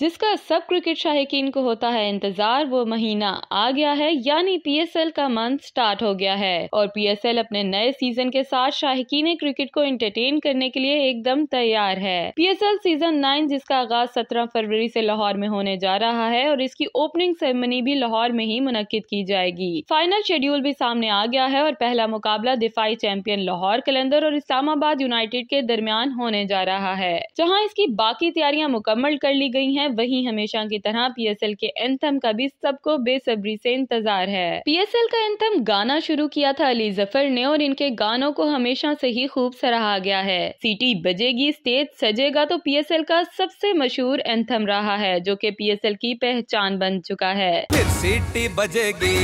जिसका सब क्रिकेट शाहकिन को होता है इंतजार वो महीना आ गया है यानी पीएसएल का मंथ स्टार्ट हो गया है और पीएसएल अपने नए सीजन के साथ शाहकीन क्रिकेट को इंटरटेन करने के लिए एकदम तैयार है पीएसएल सीजन नाइन जिसका आगाज सत्रह फरवरी से लाहौर में होने जा रहा है और इसकी ओपनिंग सेरेमनी भी लाहौर में ही मुनद की जाएगी फाइनल शेड्यूल भी सामने आ गया है और पहला मुकाबला दिफाई चैंपियन लाहौर कैलेंडर और इस्लामाबाद यूनाइटेड के दरमियान होने जा रहा है जहाँ इसकी बाकी तैयारियाँ मुकम्मल कर ली गयी है हैं वहीं हमेशा की तरह पीएसएल के एंथम का भी सबको बेसब्री से इंतजार है पीएसएल का एंथम गाना शुरू किया था अली जफर ने और इनके गानों को हमेशा से ही खूब सराहा गया है सीटी बजेगी स्टेज सजेगा तो पीएसएल का सबसे मशहूर एंथम रहा है जो की पीएसएल की पहचान बन चुका है फिर सीटी बजेगी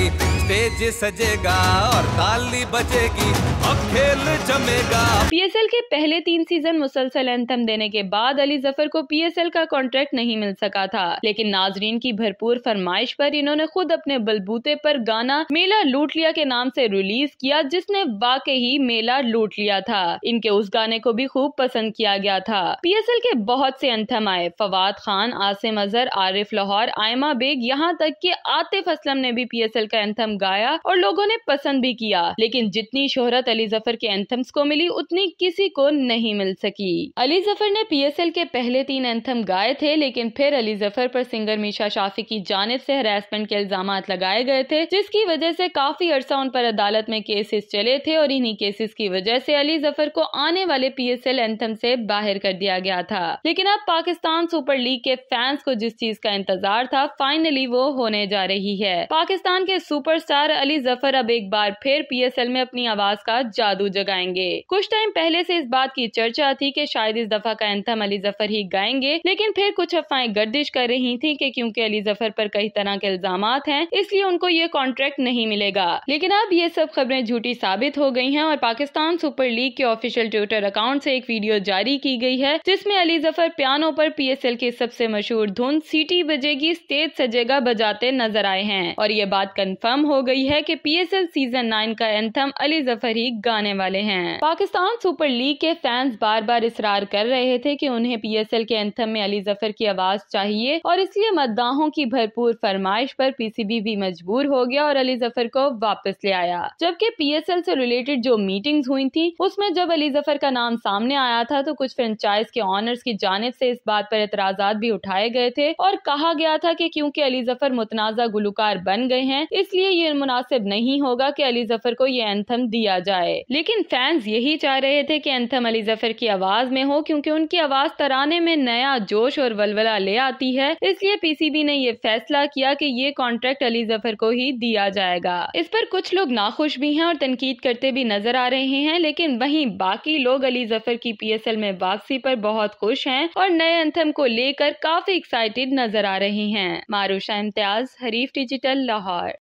स्टेज सजेगा और ताली बजेगी पी एस एल पीएसएल के पहले तीन सीजन मुसलसल एंथम देने के बाद अली जफर को पीएसएल का कॉन्ट्रैक्ट नहीं मिल सका था लेकिन नाजरीन की भरपूर फरमाइश पर इन्होंने खुद अपने बलबूते पर गाना मेला लूट लिया के नाम से रिलीज किया जिसने वाकई ही मेला लूट लिया था इनके उस गाने को भी खूब पसंद किया गया था पीएसएल के बहुत से एंथम आए फवाद खान आसिम अजहर आरिफ लाहौर आयमा बेग यहाँ तक के आतिफ असलम ने भी एल का एंथम गाया और लोगों ने पसंद भी किया लेकिन जितनी शोहरत अली जफर के एंथम्स को मिली उतनी किसी को नहीं मिल सकी अली जफर ने पीएसएल के पहले तीन एंथम गाए थे लेकिन फिर अली जफर पर सिंगर मीशा शाफी की जानब से हरासमेंट के इल्जाम लगाए गए थे जिसकी वजह से काफी अरसा उन पर अदालत में केसेस चले थे और इन्हीं केसेस की वजह से अली जफर को आने वाले एल एंथम से बाहर कर दिया गया था लेकिन अब पाकिस्तान सुपर लीग के फैंस को जिस चीज का इंतजार था फाइनली वो होने जा रही है पाकिस्तान के सुपरस्टार अली जफर अब एक बार फिर पीएसएल में अपनी आवाज का साथ जादू जगाएंगे कुछ टाइम पहले से इस बात की चर्चा थी कि शायद इस दफा का एंथम अली जफर ही गाएंगे लेकिन फिर कुछ अफवाहें गर्दिश कर रही थी कि क्योंकि अली जफर पर कई तरह के इल्जाम हैं इसलिए उनको ये कॉन्ट्रैक्ट नहीं मिलेगा लेकिन अब ये सब खबरें झूठी साबित हो गई है और पाकिस्तान सुपर लीग के ऑफिशियल ट्विटर अकाउंट ऐसी एक वीडियो जारी की गयी है जिसमे Ali Zafar piano S L की सबसे मशहूर धुन सीटी बजेगी स्टेज सजेगा बजाते नजर आए हैं और ये बात कंफर्म हो गई है कि पी सीजन नाइन का एंथम अली जफर ही गाने वाले हैं पाकिस्तान सुपर लीग के फैंस बार बार इसरार कर रहे थे कि उन्हें पीएसएल के एंथम में अली जफर की आवाज चाहिए और इसलिए मतदाहों की भरपूर फरमाइश पर पीसीबी भी मजबूर हो गया और अली जफर को वापस ले आया जबकि पीएसएल से रिलेटेड जो मीटिंग हुई थी उसमें जब अली जफर का नाम सामने आया था तो कुछ फ्रेंचाइज के ऑनर्स की जानब ऐसी इस बात आरोप एतराज भी उठाए गए थे और कहा गया था की क्यूँकी अली जफर मुतनाज़ा गुलकार बन गए हैं इसलिए ये मुनासिब नहीं होगा की अली जफर को ये एंथम दिया जाए जाए लेकिन फैंस यही चाह रहे थे कि एंथम अली जफर की आवाज में हो क्योंकि उनकी आवाज तराने में नया जोश और वलवला ले आती है इसलिए पीसीबी ने ये फैसला किया कि ये कॉन्ट्रैक्ट अली जफर को ही दिया जाएगा इस पर कुछ लोग नाखुश भी हैं और तनकीद करते भी नजर आ रहे हैं लेकिन वहीं बाकी लोग अली जफर की पीएसएल में वापसी पर बहुत खुश हैं और नए एंथम को लेकर काफी एक्साइटेड नजर आ रहे हैं मारूशा इम्तियाज हरीफ डिजिटल लाहौर